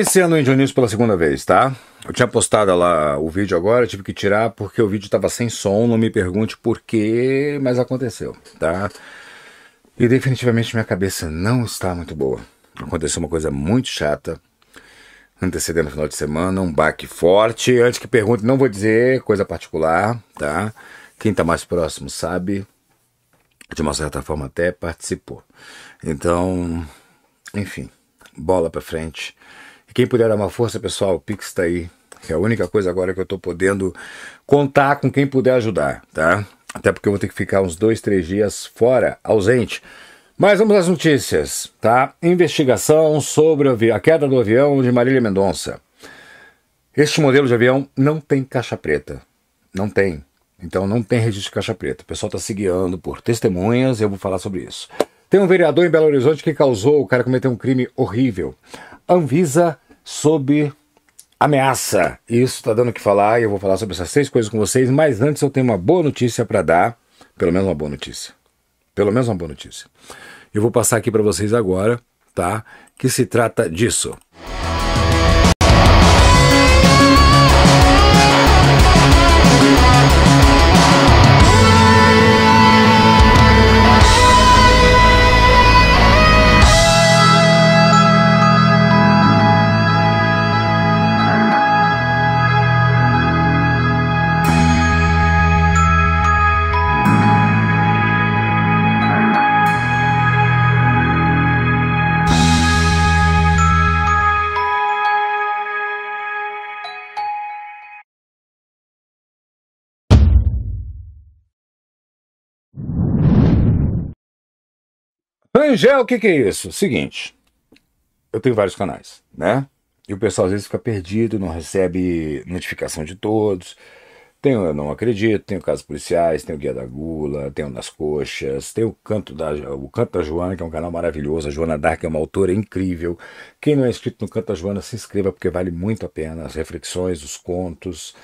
esse ano o Angel News pela segunda vez, tá? Eu tinha postado lá o vídeo agora, tive que tirar porque o vídeo estava sem som, não me pergunte por quê, mas aconteceu, tá? E definitivamente minha cabeça não está muito boa. Aconteceu uma coisa muito chata, antecedendo o final de semana, um baque forte. Antes que pergunte, não vou dizer coisa particular, tá? Quem está mais próximo sabe, de uma certa forma até participou. Então, enfim, bola para frente. Quem puder dar uma força, pessoal, o Pix está aí. É a única coisa agora que eu estou podendo contar com quem puder ajudar, tá? Até porque eu vou ter que ficar uns dois, três dias fora, ausente. Mas vamos às notícias, tá? Investigação sobre a queda do avião de Marília Mendonça. Este modelo de avião não tem caixa preta. Não tem. Então não tem registro de caixa preta. O pessoal está se guiando por testemunhas, eu vou falar sobre isso. Tem um vereador em Belo Horizonte que causou, o cara cometeu um crime horrível. Anvisa sob ameaça. Isso está dando o que falar e eu vou falar sobre essas seis coisas com vocês, mas antes eu tenho uma boa notícia para dar, pelo menos uma boa notícia. Pelo menos uma boa notícia. Eu vou passar aqui para vocês agora, tá? Que se trata disso. Música Engel, o que, que é isso? Seguinte, eu tenho vários canais, né? E o pessoal às vezes fica perdido, não recebe notificação de todos. Tenho Eu Não Acredito, tenho Casos Policiais, tenho Guia da Gula, tenho Nas Coxas, tenho o Canto, da, o Canto da Joana, que é um canal maravilhoso. A Joana Dark é uma autora incrível. Quem não é inscrito no Canto da Joana, se inscreva, porque vale muito a pena. As reflexões, os contos,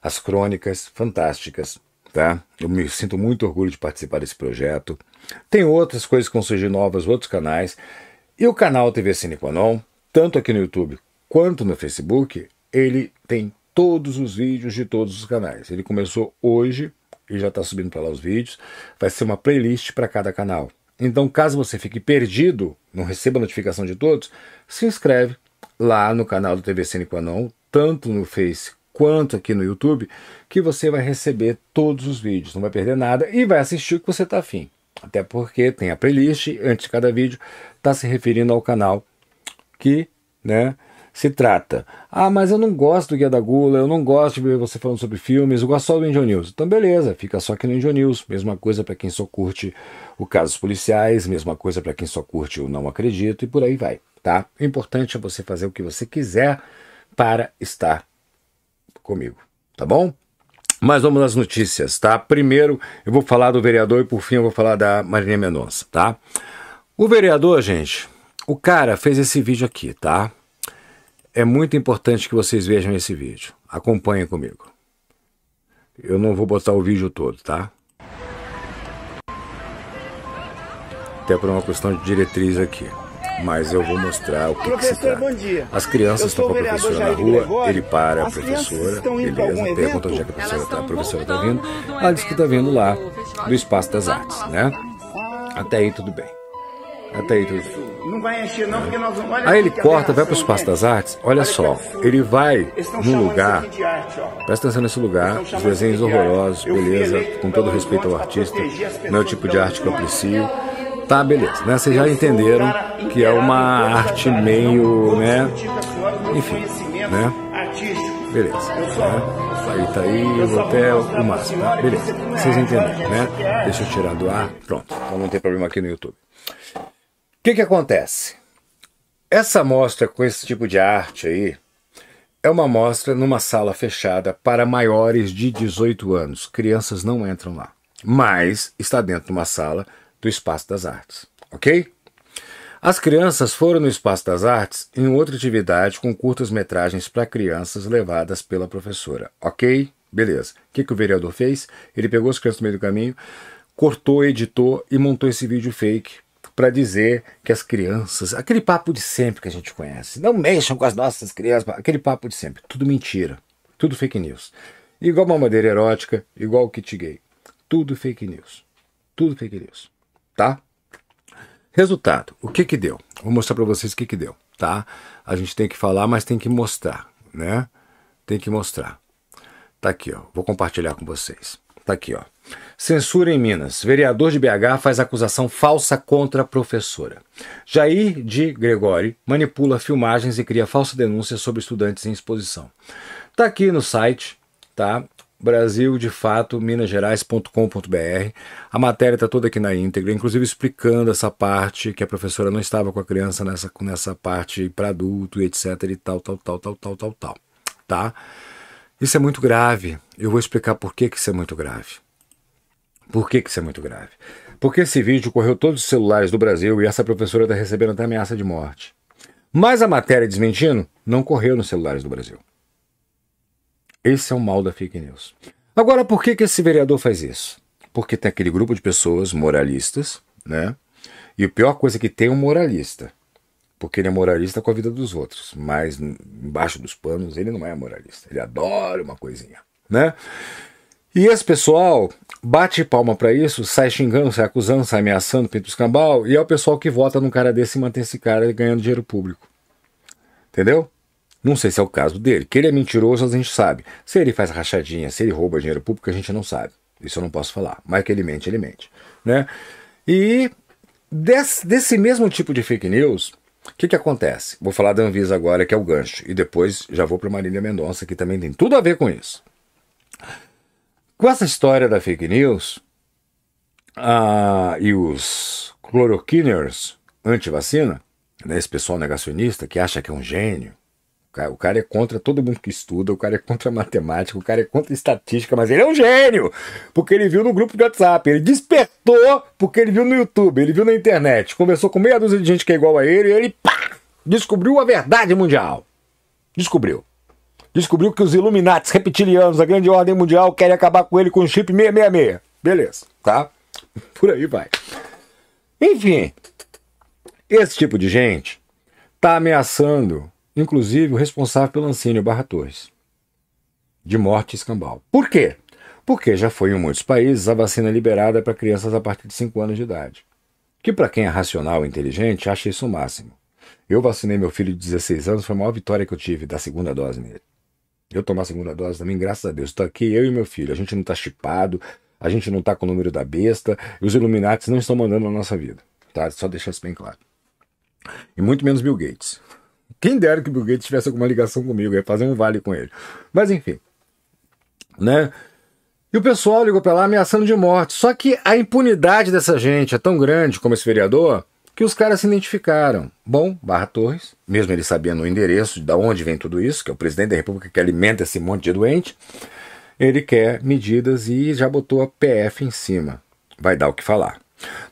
as crônicas, fantásticas tá? Eu me sinto muito orgulho de participar desse projeto. Tem outras coisas que vão surgir novas, outros canais. E o canal TV Cine Quanon, tanto aqui no YouTube quanto no Facebook, ele tem todos os vídeos de todos os canais. Ele começou hoje e já está subindo para lá os vídeos. Vai ser uma playlist para cada canal. Então, caso você fique perdido, não receba notificação de todos, se inscreve lá no canal do TV Cine Quanon, tanto no Face quanto aqui no YouTube, que você vai receber todos os vídeos, não vai perder nada e vai assistir o que você está afim. Até porque tem a playlist, antes de cada vídeo, está se referindo ao canal que né, se trata. Ah, mas eu não gosto do Guia da Gula, eu não gosto de ver você falando sobre filmes, eu gosto só do Indio News. Então beleza, fica só aqui no Indio News. Mesma coisa para quem só curte o Casos Policiais, mesma coisa para quem só curte o Não Acredito e por aí vai. Tá? O importante é você fazer o que você quiser para estar comigo, tá bom? Mas vamos às notícias, tá? Primeiro eu vou falar do vereador e por fim eu vou falar da Marinha Mendonça, tá? O vereador, gente, o cara fez esse vídeo aqui, tá? É muito importante que vocês vejam esse vídeo. Acompanhem comigo. Eu não vou botar o vídeo todo, tá? Até por uma questão de diretriz aqui mas eu vou mostrar o que, que se trata. As crianças estão com a professora na rua, Gregório. ele para a professora, beleza, pergunta onde é que a professora está, a professora está vindo, ela diz que está vindo lá, do Espaço das Artes, né? Até aí tudo bem. Até aí tudo bem. Não vai encher, não, porque nós vamos. aí ele corta, vai para o Espaço é. das Artes. Olha só, ele vai num lugar. presta atenção nesse lugar. Os desenhos horrorosos, beleza, com todo respeito ao artista. Não é o tipo de arte que eu aprecio. Tá, beleza. Né? Vocês já entenderam que é uma arte meio, né? Enfim, né? Beleza. Né? Aí tá aí o hotel, o máximo, tá? Beleza. Vocês entenderam, né? É Deixa eu tirar do ar. Pronto. Então não tem problema aqui no YouTube. O que que acontece? Essa mostra com esse tipo de arte aí, é uma mostra numa sala fechada para maiores de 18 anos. Crianças não entram lá. Mas está dentro de uma sala do Espaço das Artes, ok? As crianças foram no Espaço das Artes em outra atividade com curtas-metragens para crianças levadas pela professora, ok? Beleza. O que, que o vereador fez? Ele pegou as crianças no meio do caminho, cortou, editou e montou esse vídeo fake para dizer que as crianças, aquele papo de sempre que a gente conhece, não mexam com as nossas crianças, aquele papo de sempre, tudo mentira, tudo fake news. Igual uma madeira erótica, igual o kit gay, tudo fake news, tudo fake news tá? Resultado, o que que deu? Vou mostrar para vocês o que que deu, tá? A gente tem que falar, mas tem que mostrar, né? Tem que mostrar. Tá aqui, ó. Vou compartilhar com vocês. Tá aqui, ó. Censura em Minas. Vereador de BH faz acusação falsa contra a professora. Jair de Gregori manipula filmagens e cria falsa denúncia sobre estudantes em exposição. Tá aqui no site, tá? brasildefato.minasgerais.com.br. A matéria está toda aqui na íntegra, inclusive explicando essa parte que a professora não estava com a criança nessa, nessa parte para adulto e etc e tal, tal, tal, tal, tal, tal, tal, tá? Isso é muito grave. Eu vou explicar por que, que isso é muito grave. Por que, que isso é muito grave? Porque esse vídeo correu todos os celulares do Brasil e essa professora está recebendo até ameaça de morte. Mas a matéria desmentindo não correu nos celulares do Brasil. Esse é o mal da fake news. Agora, por que, que esse vereador faz isso? Porque tem aquele grupo de pessoas moralistas, né? E a pior coisa é que tem é um moralista. Porque ele é moralista com a vida dos outros. Mas embaixo dos panos ele não é moralista. Ele adora uma coisinha, né? E esse pessoal bate palma para isso, sai xingando, sai acusando, sai ameaçando, pinta escambau, e é o pessoal que vota num cara desse e mantém esse cara ganhando dinheiro público. Entendeu? Não sei se é o caso dele. Que ele é mentiroso, a gente sabe. Se ele faz rachadinha, se ele rouba dinheiro público, a gente não sabe. Isso eu não posso falar. Mas que ele mente, ele mente. Né? E desse, desse mesmo tipo de fake news, o que, que acontece? Vou falar da Anvisa agora, que é o gancho, e depois já vou para Marília Mendonça, que também tem tudo a ver com isso. Com essa história da fake news e os cloroquiners anti-vacina, né, esse pessoal negacionista que acha que é um gênio, cara, o cara é contra todo mundo que estuda, o cara é contra matemática, o cara é contra estatística, mas ele é um gênio, porque ele viu no grupo de WhatsApp, ele despertou porque ele viu no YouTube, ele viu na internet, conversou com meia dúzia de gente que é igual a ele e ele pá, descobriu a verdade mundial. Descobriu. Descobriu que os Illuminatis reptilianos, a grande ordem mundial, querem acabar com ele com o chip 666. Beleza, tá? Por aí vai. Enfim, esse tipo de gente tá ameaçando inclusive o responsável pelo Ancínio Barra Torres, de morte escambal. Por quê? Porque já foi em muitos países a vacina liberada para crianças a partir de 5 anos de idade, que para quem é racional e inteligente acha isso o máximo. Eu vacinei meu filho de 16 anos, foi a maior vitória que eu tive da segunda dose nele. Eu tomar a segunda dose também, graças a Deus. Estou tá aqui, eu e meu filho. A gente não está chipado, a gente não está com o número da besta, os Illuminati não estão mandando na nossa vida. Tá? Só deixar isso bem claro. E muito menos Bill Gates. Quem dera que Bill Gates tivesse alguma ligação comigo, ia fazer um vale com ele. Mas enfim, né? E o pessoal ligou pra lá ameaçando de morte. Só que a impunidade dessa gente é tão grande, como esse vereador, que os caras se identificaram. Bom, Barra Torres, mesmo ele sabendo o endereço de onde vem tudo isso, que é o presidente da República que alimenta esse monte de doente, ele quer medidas e já botou a PF em cima. Vai dar o que falar.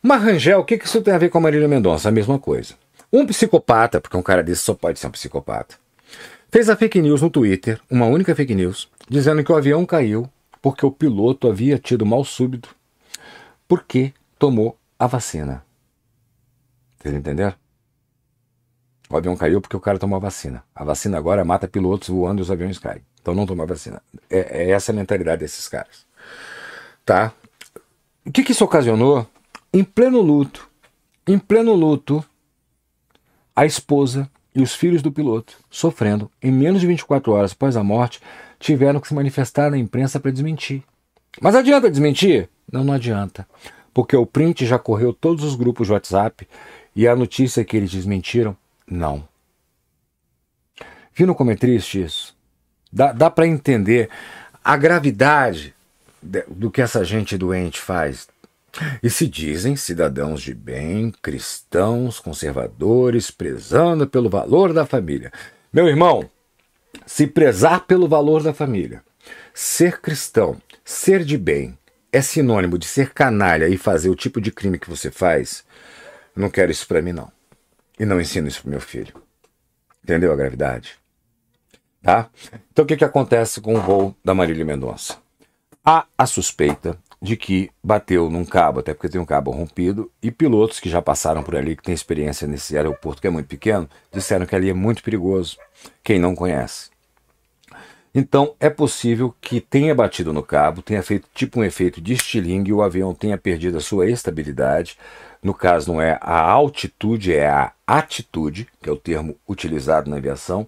Mas o que, que isso tem a ver com a Marília Mendonça? A mesma coisa. Um psicopata, porque um cara desse só pode ser um psicopata, fez a fake news no Twitter, uma única fake news, dizendo que o avião caiu porque o piloto havia tido mal súbito porque tomou a vacina. Vocês entenderam? O avião caiu porque o cara tomou a vacina. A vacina agora mata pilotos voando e os aviões caem. Então não tomar vacina. É, é, essa a mentalidade desses caras. Tá? O que, que isso ocasionou? Em pleno luto, em pleno luto, a esposa e os filhos do piloto, sofrendo, em menos de 24 horas após a morte, tiveram que se manifestar na imprensa para desmentir. Mas adianta desmentir? Não, não adianta, porque o print já correu todos os grupos de WhatsApp e a notícia que eles desmentiram, não. Viram como é triste isso? Dá, dá para entender a gravidade do que essa gente doente faz. E se dizem cidadãos de bem, cristãos, conservadores, prezando pelo valor da família. Meu irmão, se prezar pelo valor da família, ser cristão, ser de bem, é sinônimo de ser canalha e fazer o tipo de crime que você faz, não quero isso para mim não. E não ensino isso pro meu filho. Entendeu a gravidade? Tá? Então o que, que acontece com o voo da Marília Mendonça? Há a suspeita de que bateu num cabo, até porque tem um cabo rompido, e pilotos que já passaram por ali, que têm experiência nesse aeroporto que é muito pequeno, disseram que ali é muito perigoso, quem não conhece. Então é possível que tenha batido no cabo, tenha feito tipo um efeito de estilingue e o avião tenha perdido a sua estabilidade. No caso, não é a altitude, é a atitude, que é o termo utilizado na aviação,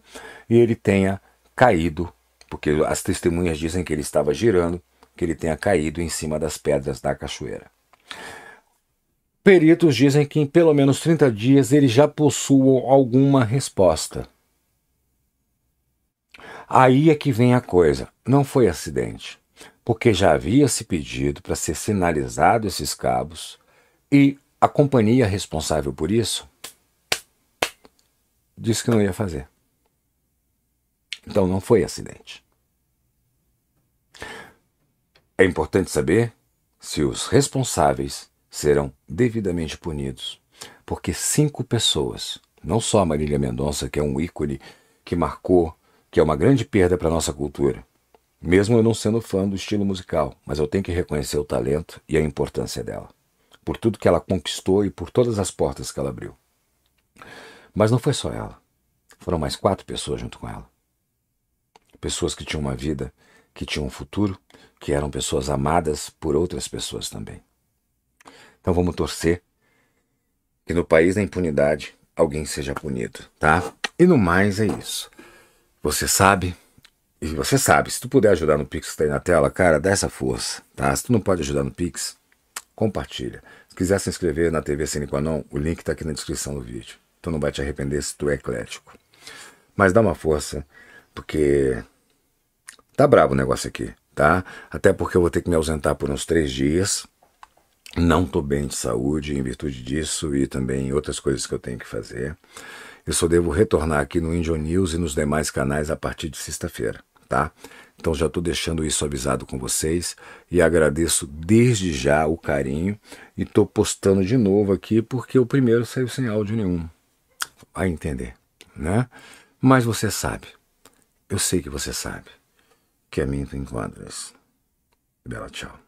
e ele tenha caído, porque as testemunhas dizem que ele estava girando que ele tenha caído em cima das pedras da cachoeira. Peritos dizem que em pelo menos 30 dias ele já possua alguma resposta. Aí é que vem a coisa: não foi acidente, porque já havia se pedido para ser sinalizado esses cabos e a companhia responsável por isso disse que não ia fazer. Então não foi acidente. É importante saber se os responsáveis serão devidamente punidos, porque cinco pessoas, não só a Marília Mendonça, que é um ícone que marcou, que é uma grande perda para a nossa cultura, mesmo eu não sendo fã do estilo musical, mas eu tenho que reconhecer o talento e a importância dela, por tudo que ela conquistou e por todas as portas que ela abriu. Mas não foi só ela, foram mais quatro pessoas junto com ela. Pessoas que tinham uma vida que tinham um futuro, que eram pessoas amadas por outras pessoas também. Então vamos torcer que no país da impunidade alguém seja punido, tá? E no mais é isso. Você sabe, e você sabe, se tu puder ajudar no Pix que tá aí na tela, cara, dá essa força, tá? Se tu não pode ajudar no Pix, compartilha. Se quiser se inscrever na TV Sinequanon, o link tá aqui na descrição do vídeo. Tu não vai te arrepender se tu é eclético. Mas dá uma força, porque Tá bravo o negócio aqui, tá? Até porque eu vou ter que me ausentar por uns três dias. Não tô bem de saúde em virtude disso e também outras coisas que eu tenho que fazer. Eu só devo retornar aqui no Indio News e nos demais canais a partir de sexta-feira, tá? Então já estou deixando isso avisado com vocês e agradeço desde já o carinho e estou postando de novo aqui porque o primeiro saiu sem áudio nenhum. Vai entender, né? Mas você sabe. Eu sei que você sabe. Que a mim tu encontras. Bela tchau.